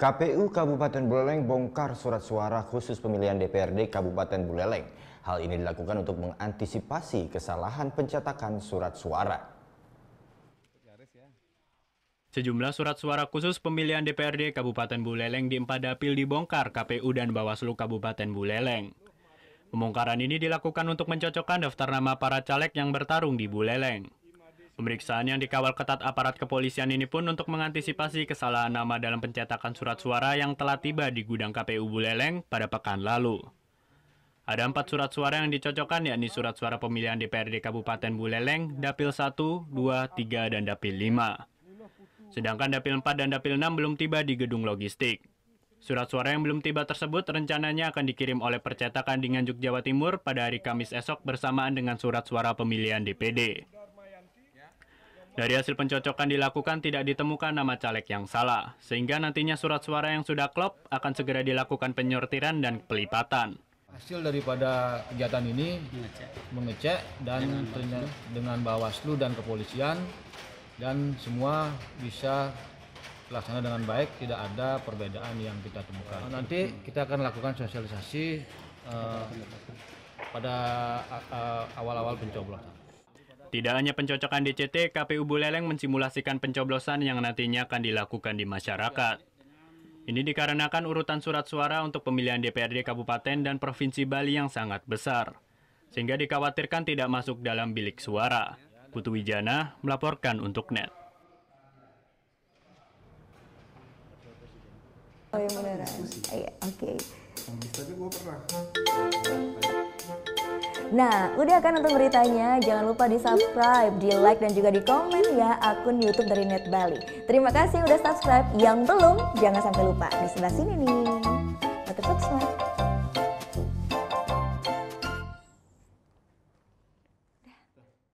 KPU Kabupaten Buleleng bongkar surat suara khusus pemilihan DPRD Kabupaten Buleleng. Hal ini dilakukan untuk mengantisipasi kesalahan pencetakan surat suara. Sejumlah surat suara khusus pemilihan DPRD Kabupaten Buleleng di empat dapil dibongkar KPU dan Bawaslu Kabupaten Buleleng. Pembongkaran ini dilakukan untuk mencocokkan daftar nama para caleg yang bertarung di Buleleng. Pemeriksaan yang dikawal ketat aparat kepolisian ini pun untuk mengantisipasi kesalahan nama dalam pencetakan surat suara yang telah tiba di gudang KPU Buleleng pada pekan lalu. Ada empat surat suara yang dicocokkan yakni surat suara pemilihan DPRD Kabupaten Buleleng, Dapil 1, 2, 3, dan Dapil 5. Sedangkan Dapil 4 dan Dapil 6 belum tiba di gedung logistik. Surat suara yang belum tiba tersebut rencananya akan dikirim oleh percetakan di Nganjuk, Jawa Timur pada hari Kamis esok bersamaan dengan surat suara pemilihan DPD. Dari hasil pencocokan dilakukan tidak ditemukan nama caleg yang salah, sehingga nantinya surat suara yang sudah klop akan segera dilakukan penyortiran dan pelipatan. Hasil daripada kegiatan ini mengecek, dan dengan, dengan Bawaslu dan kepolisian dan semua bisa terlaksana dengan baik, tidak ada perbedaan yang kita temukan. Nanti kita akan lakukan sosialisasi uh, pada eh, eh, awal-awal uh, awal -awal pencoblosan. Tidak hanya pencocokan DCT, KPU Buleleng mensimulasikan pencoblosan yang nantinya akan dilakukan di masyarakat. Ini dikarenakan urutan surat suara untuk pemilihan DPRD Kabupaten dan Provinsi Bali yang sangat besar, sehingga dikhawatirkan tidak masuk dalam bilik suara. Putu Wijana melaporkan untuk NET. Oh, yang mana? oke. Tapi gue pernah. Nah, udah kan untuk beritanya? Jangan lupa di subscribe, di like dan juga di komen ya akun YouTube dari Net Bali. Terima kasih udah subscribe. Yang belum, jangan sampai lupa di sebelah sini nih. Untuk subscribe.